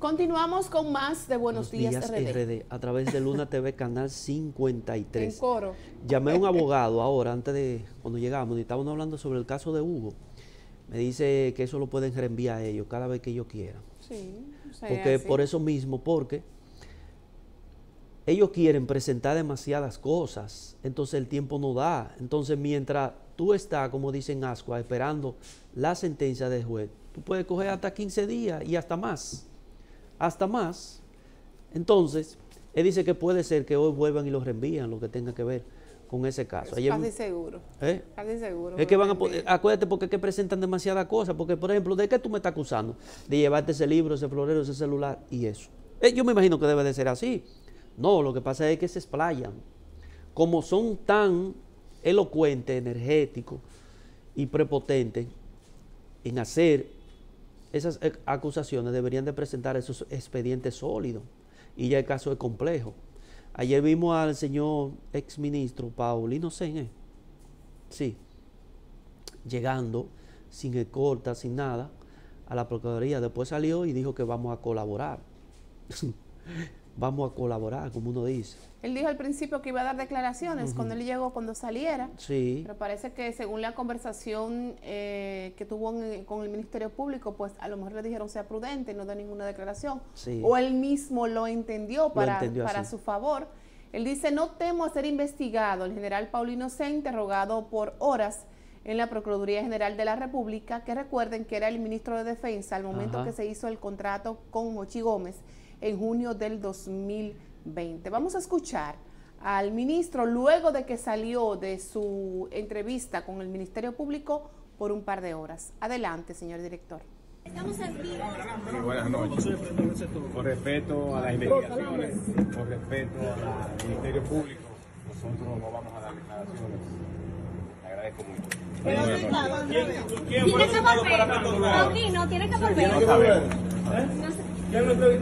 Continuamos con más de Buenos, Días, a través de Luna TV Canal 53. En coro. Llamé a un abogado ahora, antes de cuando llegamos, y estábamos hablando sobre el caso de Hugo. Me dice que eso lo pueden reenviar a ellos cada vez que ellos quieran. Sí, porque por eso mismo, porque ellos quieren presentar demasiadas cosas, entonces el tiempo no da. Entonces, mientras tú estás, como dicen Ascua, esperando la sentencia del juez, tú puedes coger hasta 15 días y hasta más hasta más. Entonces, él dice que puede ser que hoy vuelvan y los reenvían, lo que tenga que ver con ese caso. Es casi seguro. ¿Eh? seguro. Es que van a acuérdate porque que presentan demasiada cosas, porque por ejemplo, ¿de qué tú me estás acusando? De llevarte ese libro, ese florero, ese celular y eso. Eh, yo me imagino que debe de ser así. No, lo que pasa es que se explayan. Como son tan elocuentes, energéticos y prepotentes en hacer esas eh, acusaciones deberían de presentar esos expedientes sólidos y ya el caso es complejo. Ayer vimos al señor exministro Paulino Sene, sí, llegando sin corta, sin nada, a la Procuraduría. Después salió y dijo que vamos a colaborar. vamos a colaborar, como uno dice. Él dijo al principio que iba a dar declaraciones cuando él llegó, cuando saliera. Sí. Pero parece que según la conversación eh, que tuvo con el Ministerio Público, pues a lo mejor le dijeron sea prudente, no da ninguna declaración. O él mismo lo entendió para, para su favor. Él dice, no temo a ser investigado. El general Paulino se ha interrogado por horas en la Procuraduría General de la República, que recuerden que era el ministro de Defensa al momento que se hizo el contrato con Mochi Gómez en junio del 2020. Vamos a escuchar al ministro luego de que salió de su entrevista con el Ministerio Público por un par de horas. Adelante, señor director. Estamos en vivo. buenas noches. Con respeto a las investigaciones, con respeto al Ministerio Público, nosotros no vamos a dar declaraciones. agradezco mucho. no, ¿Quién, tiene que volver. ¿Eh?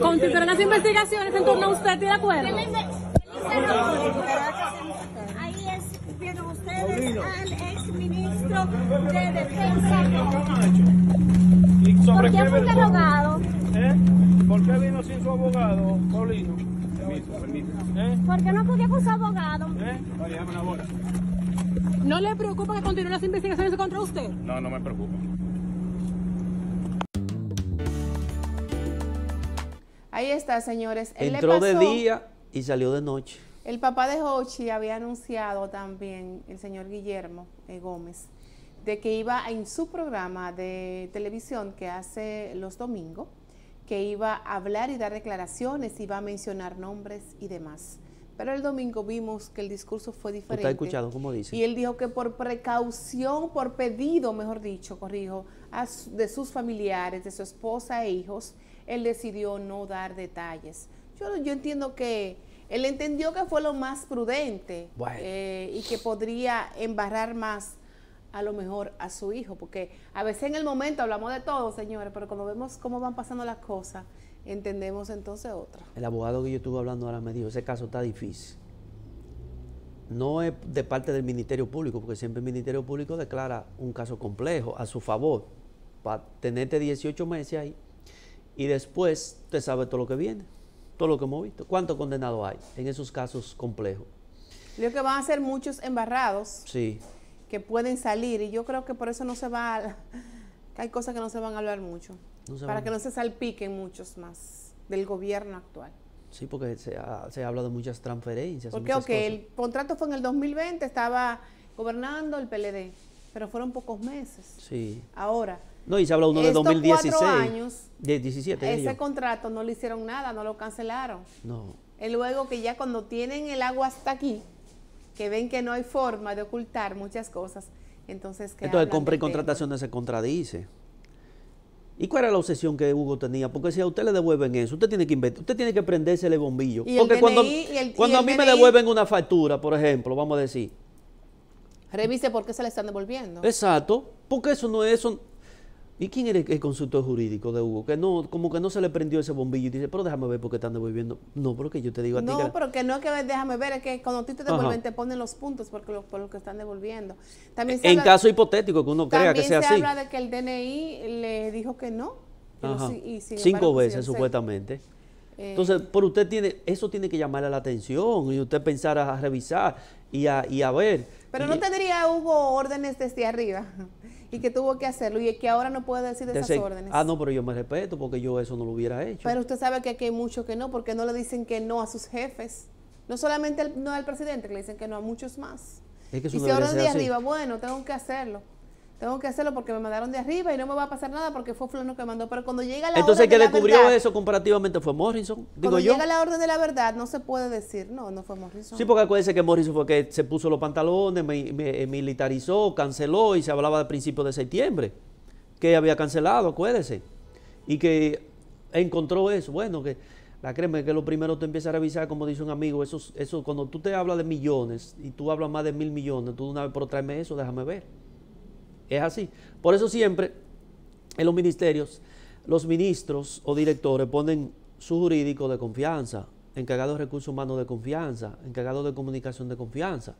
Continuarán las investigaciones en torno a usted, de acuerdo? Ahí es, ustedes al exministro de Defensa. ¿Por qué fue interrogado? ¿Eh? ¿Por qué vino sin su abogado, Paulino? ¿Eh? ¿Por qué no podía con su abogado? ¿Eh? ¿No le preocupa que continúen las investigaciones contra usted? No, no me preocupa. Ahí está, señores. Entró de día y salió de noche. El papá de Hochi había anunciado también, el señor Guillermo eh, Gómez, de que iba en su programa de televisión que hace los domingos, que iba a hablar y dar declaraciones, iba a mencionar nombres y demás. Pero el domingo vimos que el discurso fue diferente. Está escuchado, como dice. Y él dijo que por precaución, por pedido, mejor dicho, corrijo, de sus familiares, de su esposa e hijos, él decidió no dar detalles. Yo, yo entiendo que él entendió que fue lo más prudente eh, y que podría embarrar más a lo mejor a su hijo, porque a veces en el momento hablamos de todo, señores, pero cuando vemos cómo van pasando las cosas, entendemos entonces otra. El abogado que yo estuve hablando ahora me dijo, ese caso está difícil no es de parte del Ministerio Público, porque siempre el Ministerio Público declara un caso complejo a su favor, para tenerte 18 meses ahí, y después te sabe todo lo que viene, todo lo que hemos visto. ¿Cuántos condenados hay en esos casos complejos? Creo que van a ser muchos embarrados que pueden salir, y yo creo que por eso no se va hay cosas que no se van a hablar mucho, para que no se salpiquen muchos más del gobierno actual. Sí, porque se ha, hablado de muchas transferencias. Porque el contrato fue en el 2020, estaba gobernando el PLD, pero fueron pocos meses. Sí. Ahora. No, y se habla uno de 2016. años. De 17. Ese contrato no le hicieron nada, no lo cancelaron. No. Y luego que ya cuando tienen el agua hasta aquí, que ven que no hay forma de ocultar muchas cosas, entonces. ¿qué entonces, compra y contratación no se contradice. ¿Y cuál era la obsesión que Hugo tenía? Porque si a usted le devuelven eso, usted tiene que inventar, usted tiene que prenderse el bombillo. Porque cuando, cuando a mí me devuelven una factura, por ejemplo, vamos a decir. Revise por qué se le están devolviendo. Exacto, porque eso no es eso. ¿Y quién era el consultor jurídico de Hugo? Que no, como que no se le prendió ese bombillo y dice, pero déjame ver por qué están devolviendo. No, porque yo te digo a ti. No, que pero que no que déjame ver, es que cuando a te devuelven te ponen los puntos porque por lo que están devolviendo. También en caso hipotético que uno crea que sea así. También se habla de que el DNI le dijo que no. Cinco veces supuestamente. Entonces, por usted tiene, eso tiene que llamarle la atención y usted pensar a, revisar y a, y a ver. Pero no tendría Hugo órdenes desde arriba y que tuvo que hacerlo y que ahora no puede decir esas órdenes. Ah, no, pero yo me respeto porque yo eso no lo hubiera hecho. Pero usted sabe que aquí hay muchos que no, porque no le dicen que no a sus jefes. No solamente no al presidente, le dicen que no a muchos más. y si ahora de arriba, bueno, tengo que hacerlo tengo que hacerlo porque me mandaron de arriba y no me va a pasar nada porque fue Fulano que mandó. Pero cuando llega la Entonces, orden que descubrió eso comparativamente fue Morrison. cuando llega la orden de la verdad, no se puede decir, no, no fue Morrison. Sí, porque acuérdense que Morrison fue que se puso los pantalones, me, eh, militarizó, canceló y se hablaba de principios de septiembre, que había cancelado, acuérdese. Y que encontró eso. Bueno, que la crema que lo primero te empieza a revisar, como dice un amigo, eso, eso cuando tú te hablas de millones y tú hablas más de mil millones, tú una vez por tráeme eso, déjame ver. Es así. Por eso siempre en los ministerios, los ministros o directores ponen su jurídico de confianza, encargado de recursos humanos de confianza, encargado de comunicación de confianza.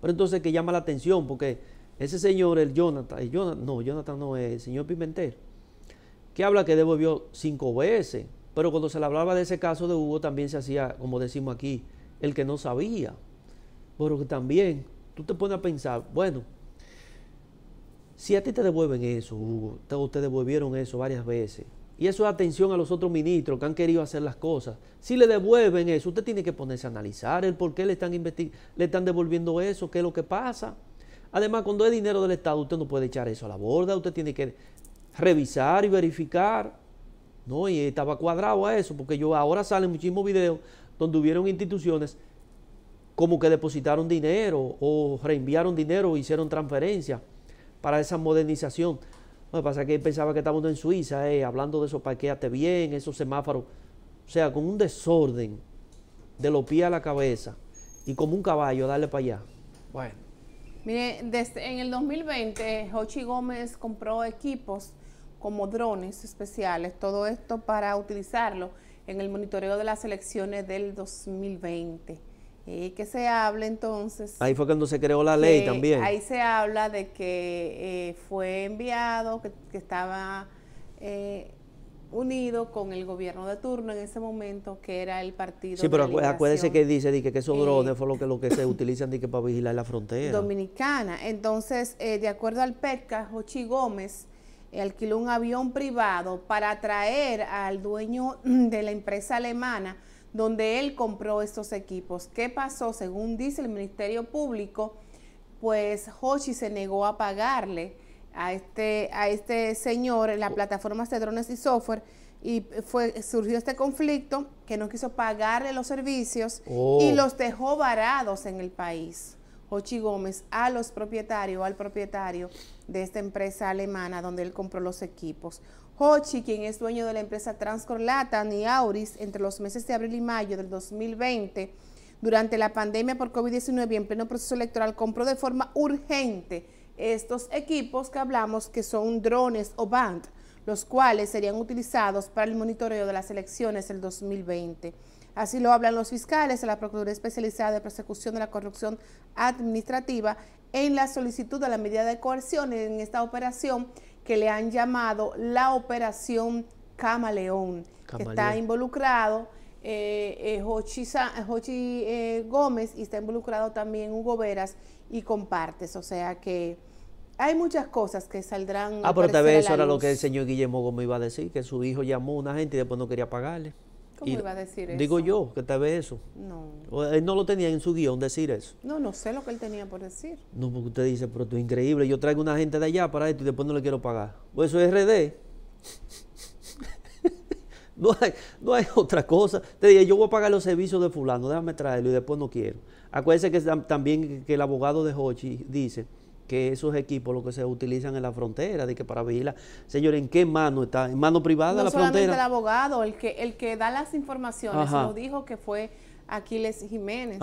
Pero entonces que llama la atención porque ese señor, el Jonathan, no, Jonathan no es, el señor Pimentel, que habla que devolvió cinco veces, pero cuando se le hablaba de ese caso de Hugo también se hacía, como decimos aquí, el que no sabía. Pero también tú te pones a pensar, bueno, si a ti te devuelven eso, Hugo, te, devolvieron eso varias veces, y eso es atención a los otros ministros que han querido hacer las cosas, si le devuelven eso, usted tiene que ponerse a analizar el por qué le están, le están devolviendo eso, qué es lo que pasa. Además, cuando es dinero del Estado, usted no puede echar eso a la borda, usted tiene que revisar y verificar. No, y estaba cuadrado a eso, porque yo ahora salen muchísimos videos donde hubieron instituciones como que depositaron dinero o reenviaron dinero o hicieron transferencias para esa modernización. me pasa que pensaba que estábamos en Suiza, eh, hablando de eso, parqueate bien, esos semáforos. O sea, con un desorden de los pies a la cabeza y como un caballo, darle para allá. Bueno. Mire, desde en el 2020, Jochi Gómez compró equipos como drones especiales, todo esto para utilizarlo en el monitoreo de las elecciones del 2020. Y que se hable entonces. Ahí fue cuando se creó la ley también. Ahí se habla de que eh, fue enviado, que, estaba eh, unido con el gobierno de turno en ese momento, que era el partido. Sí, pero acuérdense acuérdese que dice que esos eh, drones fue lo que, lo que se utilizan que para vigilar la frontera. Dominicana. Entonces, de acuerdo al PECA Jochi Gómez alquiló un avión privado para atraer al dueño de la empresa alemana donde él compró estos equipos. ¿Qué pasó? Según dice el Ministerio Público, pues Hoshi se negó a pagarle a este, a este señor en las plataformas de drones y software y fue, surgió este conflicto que no quiso pagarle los servicios y oh. los dejó varados en el país. Hochi Gómez a los propietarios, al propietario de esta empresa alemana donde él compró los equipos. Hochi, quien es dueño de la empresa Transcorlatan y Auris, entre los meses de abril y mayo del 2020, durante la pandemia por COVID-19 y en pleno proceso electoral, compró de forma urgente estos equipos que hablamos que son drones o band, los cuales serían utilizados para el monitoreo de las elecciones del 2020. Así lo hablan los fiscales la Procuraduría Especializada de Persecución de la Corrupción Administrativa en la solicitud de la medida de coerción en esta operación que le han llamado la Operación Camaleón, que está involucrado eh, eh Jochi, eh, Gómez y está involucrado también Hugo Veras y compartes, o sea que hay muchas cosas que saldrán. Ah, pero tal vez eso era lo que el señor Guillermo Gómez iba a decir, que su hijo llamó a una gente y después no quería pagarle. ¿Cómo a decir Digo yo, que tal ve eso. No. Él eh, no lo tenía en su guión decir eso. No, no sé lo que él tenía por decir. No, porque usted dice, pero tú es increíble, yo traigo una gente de allá para esto y después no le quiero pagar. Pues eso es RD. no, hay, no hay otra cosa. Te dije, yo voy a pagar los servicios de fulano, déjame traerlo y después no quiero. Acuérdese que también que el abogado de Hochi dice que esos equipos lo que se utilizan en la frontera, de que para vigilar. Señor, ¿en qué mano está? ¿En mano privada no la solamente el abogado, el que, el que da las informaciones, nos dijo que fue Aquiles Jiménez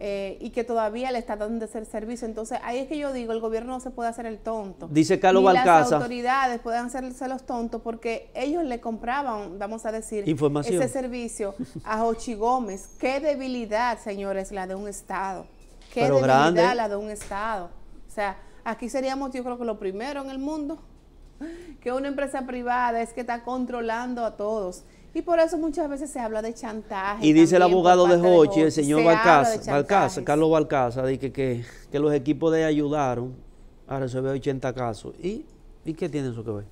eh, y que todavía le está dando de ser servicio. Entonces, ahí es que yo digo, el gobierno no se puede hacer el tonto. Dice Carlos Balcaza. Las autoridades pueden hacerse los tontos porque ellos le compraban, vamos a decir, ese servicio a Ochi Gómez. Qué debilidad, señores, la de un Estado. Qué debilidad la de un Estado. O sea, aquí seríamos yo creo que lo primero en el mundo, que una empresa privada es que está controlando a todos. Y por eso muchas veces se habla de chantaje. Y dice el abogado de Hochi, el señor se Carlos Balcázar, que, que, los equipos de ayudaron a resolver 80 casos. ¿Y, y qué tiene eso que ver?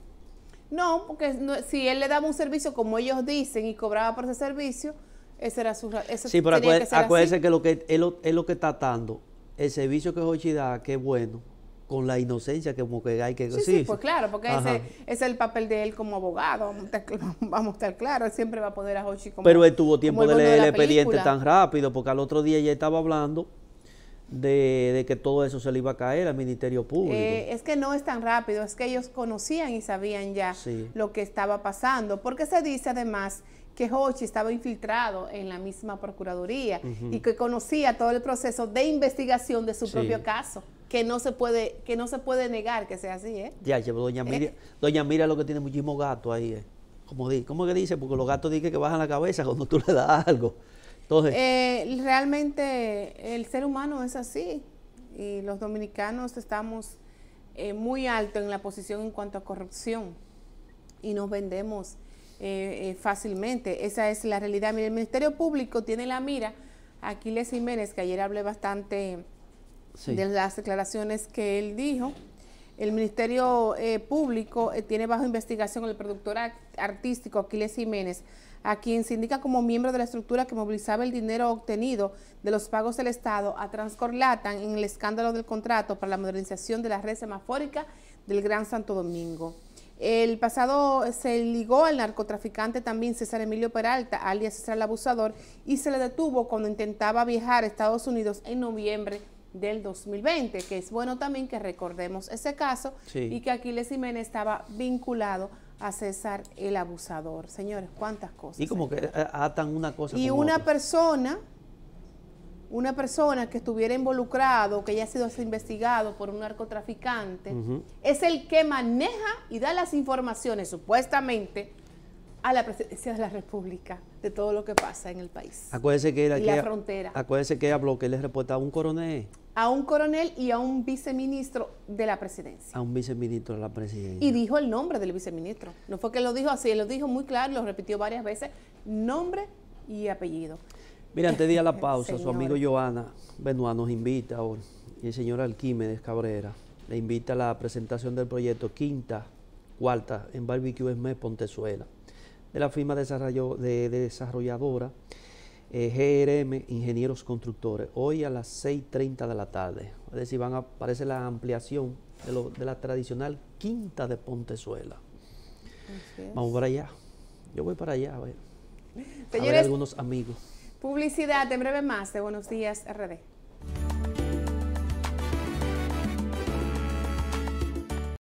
No, porque si él le daba un servicio como ellos dicen y cobraba por ese servicio, ese era su... Ese sí, pero acuérdese que, lo que es, es lo que está atando el servicio que Hochi da, qué bueno, con la inocencia que como que hay que Sí, pues claro, porque ese, es el papel de él como abogado, vamos a estar, claro claros, siempre va a poder a Hochi como Pero él tuvo tiempo de leer el expediente tan rápido, porque al otro día ya estaba hablando de, que todo eso se le iba a caer al Ministerio Público. Eh, es que no es tan rápido, es que ellos conocían y sabían ya lo que estaba pasando, porque se dice además que Hochi estaba infiltrado en la misma Procuraduría y que conocía todo el proceso de investigación de su propio caso, que no se puede que no se puede negar que sea así. ¿eh? Ya, doña eh. Mira, doña Mira lo que tiene muchísimo gato ahí. ¿eh? Como, ¿Cómo que dice? Porque los gatos dicen que bajan la cabeza cuando tú le das algo. Eh, realmente el ser humano es así y los dominicanos estamos eh, muy alto en la posición en cuanto a corrupción y nos vendemos eh, fácilmente. Esa es la realidad. Mira, el Ministerio Público tiene la mira. Aquiles Jiménez, que ayer hablé bastante de las declaraciones que él dijo. El Ministerio Público tiene bajo investigación el productor artístico Aquiles Jiménez a quien se indica como miembro de la estructura que movilizaba el dinero obtenido de los pagos del Estado a Transcorlatan en el escándalo del contrato para la modernización de la red semafórica del Gran Santo Domingo. El pasado se ligó al narcotraficante también César Emilio Peralta, alias César el Abusador, y se le detuvo cuando intentaba viajar a Estados Unidos en noviembre del 2020, que es bueno también que recordemos ese caso y que Aquiles Jiménez estaba vinculado a César el abusador. Señores, cuántas cosas. Y como que atan una cosa. Y una persona, una persona que estuviera involucrado, que haya sido investigado por un narcotraficante, es el que maneja y da las informaciones supuestamente a la presidencia de la República de todo lo que pasa en el país. Acuérdese que y la frontera. Acuérdese que ella bloque le reportaba un coronel a un coronel y a un viceministro de la presidencia. A un viceministro de la presidencia. Y dijo el nombre del viceministro. No fue que lo dijo así, lo dijo muy claro, lo repitió varias veces, nombre y apellido. Mira, antes de ir a la pausa, su amigo Joana Benoit nos invita, hoy, y el señor Alquímedes Cabrera, le invita a la presentación del proyecto Quinta, Cuarta, en Barbecue Més, Pontezuela, de la firma desarrolladora eh, GRM Ingenieros Constructores, hoy a las 6.30 de la tarde. Es decir, van a aparecer la ampliación de, la tradicional quinta de Pontezuela. Vamos para allá. Yo voy para allá a ver. a ver algunos amigos. Publicidad, en breve más de Buenos Días RD.